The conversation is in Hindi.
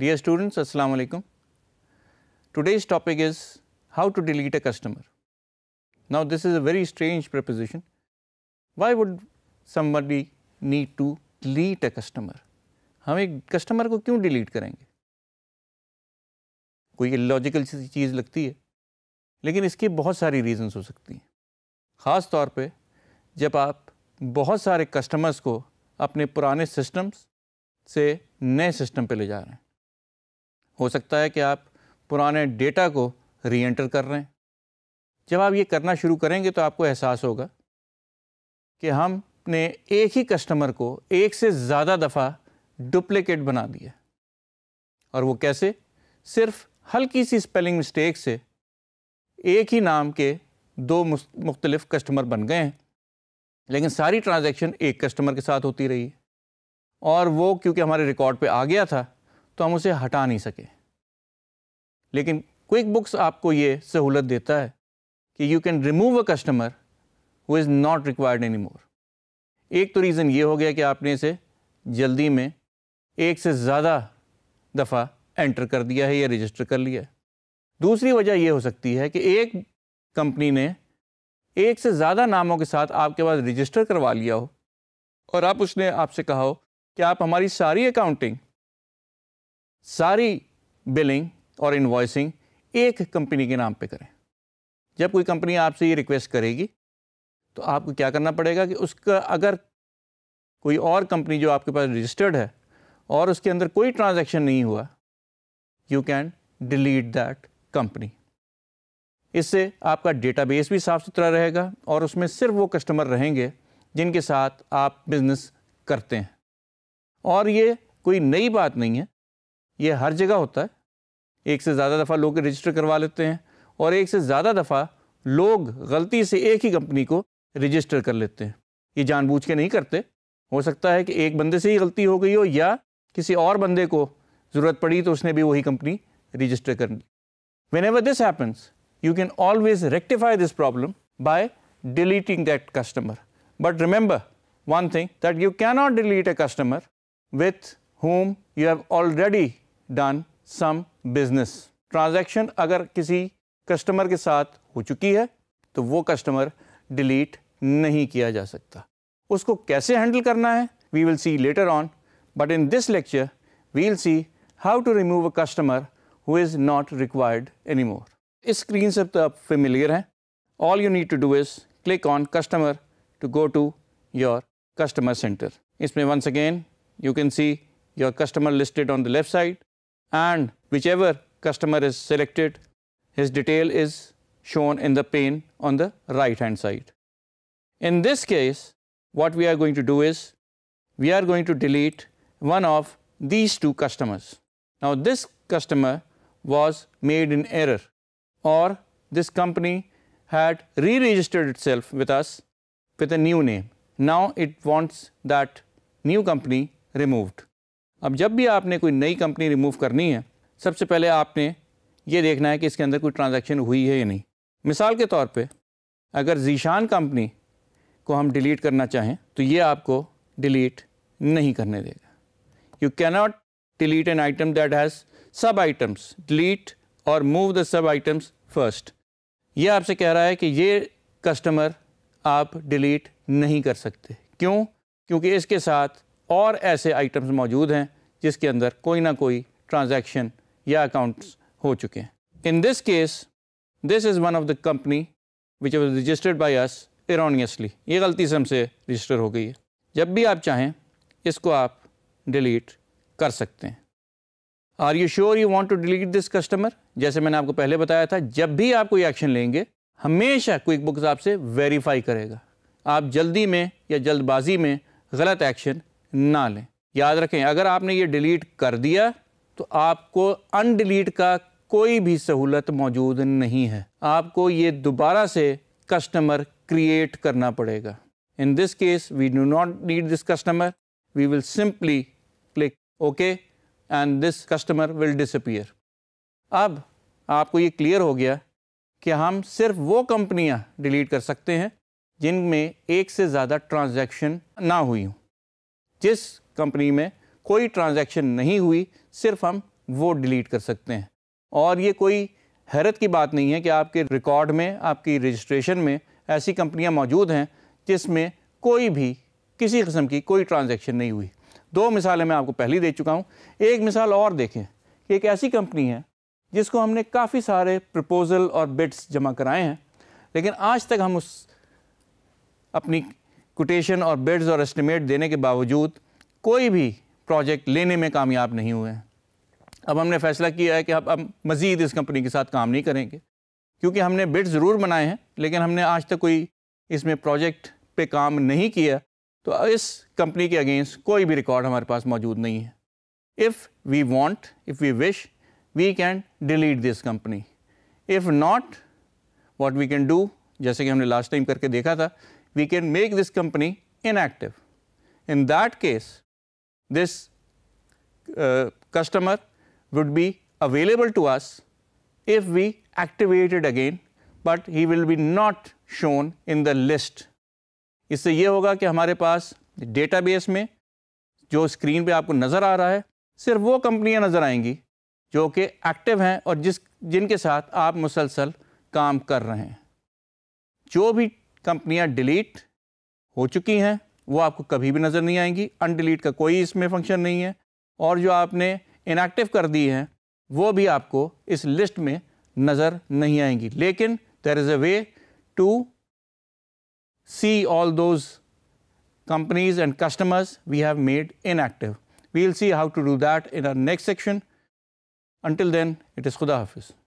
Dear students, Assalamu alaikum. Today's topic is how to delete a customer. Now, this is a very strange proposition. Why would somebody need to delete a customer? हम एक कस्टमर को क्यों डिलीट करेंगे कोई लॉजिकल चीज़ लगती है लेकिन इसकी बहुत सारी रीजंस हो सकती हैं ख़ास तौर पे जब आप बहुत सारे कस्टमर्स को अपने पुराने सिस्टम्स से नए सिस्टम पे ले जा रहे हैं हो सकता है कि आप पुराने डेटा को री एंटर कर रहे हैं जब आप ये करना शुरू करेंगे तो आपको एहसास होगा कि हमने एक ही कस्टमर को एक से ज़्यादा दफ़ा डुप्लिकेट बना दिया और वो कैसे सिर्फ हल्की सी स्पेलिंग मिस्टेक से एक ही नाम के दो मुख्तलिफ कस्टमर बन गए हैं लेकिन सारी ट्रांजैक्शन एक कस्टमर के साथ होती रही और वो क्योंकि हमारे रिकॉर्ड पे आ गया था तो हम उसे हटा नहीं सके लेकिन क्विक बुक्स आपको ये सहूलत देता है कि you can remove a customer who is not required any more एक तो रीज़न ये हो गया कि आपने इसे जल्दी में एक से ज़्यादा दफ़ा एंटर कर दिया है या रजिस्टर कर लिया है दूसरी वजह यह हो सकती है कि एक कंपनी ने एक से ज़्यादा नामों के साथ आपके पास रजिस्टर करवा लिया हो और आप उसने आपसे कहा हो कि आप हमारी सारी अकाउंटिंग सारी बिलिंग और इन्वॉइसिंग एक कंपनी के नाम पे करें जब कोई कंपनी आपसे ये रिक्वेस्ट करेगी तो आपको क्या करना पड़ेगा कि उसका अगर कोई और कंपनी जो आपके पास रजिस्टर्ड है और उसके अंदर कोई ट्रांजैक्शन नहीं हुआ you can delete that company इससे आपका डेटाबेस भी साफ़ सुथरा रहेगा और उसमें सिर्फ वो कस्टमर रहेंगे जिनके साथ आप बिज़नेस करते हैं और ये कोई नई बात नहीं है ये हर जगह होता है एक से ज़्यादा दफ़ा लोग रजिस्टर करवा लेते हैं और एक से ज़्यादा दफ़ा लोग गलती से एक ही कंपनी को रजिस्टर कर लेते हैं ये जानबूझ के नहीं करते हो सकता है कि एक बंदे से ही गलती हो गई हो या किसी और बंदे को ज़रूरत पड़ी तो उसने भी वही कंपनी रजिस्टर कर ली whenever this happens you can always rectify this problem by deleting that customer but remember thing that you cannot delete a customer with whom you have already done some business transaction अगर किसी कस्टमर के साथ हो चुकी है तो वो कस्टमर डिलीट नहीं किया जा सकता उसको कैसे हैंडल करना है we will see later on but in this lecture we will see how to remove a customer who is not required any more इस स्क्रीन से तो आप फेमिलियर हैं all you need to do is click on customer to go to your customer center इसमें once again you can see your customer listed on the left side and whichever customer is selected, his detail is shown in the pane on the right hand side. In this case, what we are going to do is, we are going to delete one of these two customers. Now, this customer was made in error or this company had re-registered itself with us with a new name. Now, it wants that new company removed. अब जब भी आपने कोई नई कंपनी रिमूव करनी है सबसे पहले आपने ये देखना है कि इसके अंदर कोई ट्रांजेक्शन हुई है या नहीं मिसाल के तौर पर अगर जीशान कंपनी को हम डिलीट करना चाहें तो ये आपको डिलीट नहीं करने देगा you cannot delete an item that has sub items delete और move the sub items first ये आपसे कह रहा है कि ये कस्टमर आप डिलीट नहीं कर सकते क्यों क्योंकि इसके साथ और ऐसे आइटम्स मौजूद हैं जिसके अंदर कोई ना कोई ट्रांजैक्शन या अकाउंट्स हो चुके हैं in this case this is one of the company which was registered by us erroneously ये गलती से हमसे रजिस्टर हो गई है जब भी आप चाहें इसको आप डिलीट कर सकते हैं are you sure you want to delete this customer जैसे मैंने आपको पहले बताया था जब भी आप कोई एक्शन लेंगे हमेशा क्विक बुक्स आपसे वेरीफाई करेगा आप जल्दी में या जल्दबाजी में गलत एक्शन ना लें याद रखें अगर आपने ये डिलीट कर दिया तो आपको अनडिलीट का कोई भी सहूलत मौजूद नहीं है आपको ये दोबारा से कस्टमर क्रिएट करना पड़ेगा in this case we do not need this customer we will simply click okay and this customer will disappear अब आपको ये क्लियर हो गया कि हम सिर्फ वो कंपनियां डिलीट कर सकते हैं जिनमें एक से ज़्यादा ट्रांजैक्शन ना हुई हूँ जिस कंपनी में कोई ट्रांजैक्शन नहीं हुई सिर्फ हम वो डिलीट कर सकते हैं और ये कोई हैरत की बात नहीं है कि आपके रिकॉर्ड में आपकी रजिस्ट्रेशन में ऐसी कंपनियां मौजूद हैं जिसमें कोई भी किसी किस्म की कोई ट्रांजैक्शन नहीं हुई दो मिसालें मैं आपको पहले दे चुका हूँ एक मिसाल और देखें कि एक ऐसी कंपनी है जिसको हमने काफ़ी सारे प्रपोज़ल और बिट्स जमा कराए हैं लेकिन आज तक हम उस अपनी कोटेशन और बिड्स और एस्टिमेट देने के बावजूद कोई भी प्रोजेक्ट लेने में कामयाब नहीं हुए हैं अब हमने फैसला किया है कि अब हम मज़ीद इस कंपनी के साथ काम नहीं करेंगे क्योंकि हमने बिड ज़रूर बनाए हैं लेकिन हमने आज तक कोई इसमें प्रोजेक्ट पे काम नहीं किया तो इस कंपनी के अगेंस्ट कोई भी रिकॉर्ड हमारे पास मौजूद नहीं है if we want if we wish we can delete this company if not what we can do जैसे कि हमने लास्ट टाइम करके देखा था we can make this company inactive. In that case, this uh, customer would be available to us if we activate it again, but he will be not shown in the list. इससे ये होगा कि हमारे पास डेटाबेस में जो स्क्रीन पे आपको नज़र आ रहा है सिर्फ वो कंपनियां नज़र आएंगी जो कि एक्टिव हैं और जिस जिनके साथ आप मुसलसल काम कर रहे हैं जो भी कंपनियां डिलीट हो चुकी हैं वो आपको कभी भी नज़र नहीं आएंगी अनडिलीट का कोई इसमें फंक्शन नहीं है और जो आपने इनएक्टिव कर दी हैं वो भी आपको इस लिस्ट में नज़र नहीं आएंगी लेकिन there is a way to see all those companies and customers we have made inactive we will see how to do that in our next section until then it is खुदा हाफिज़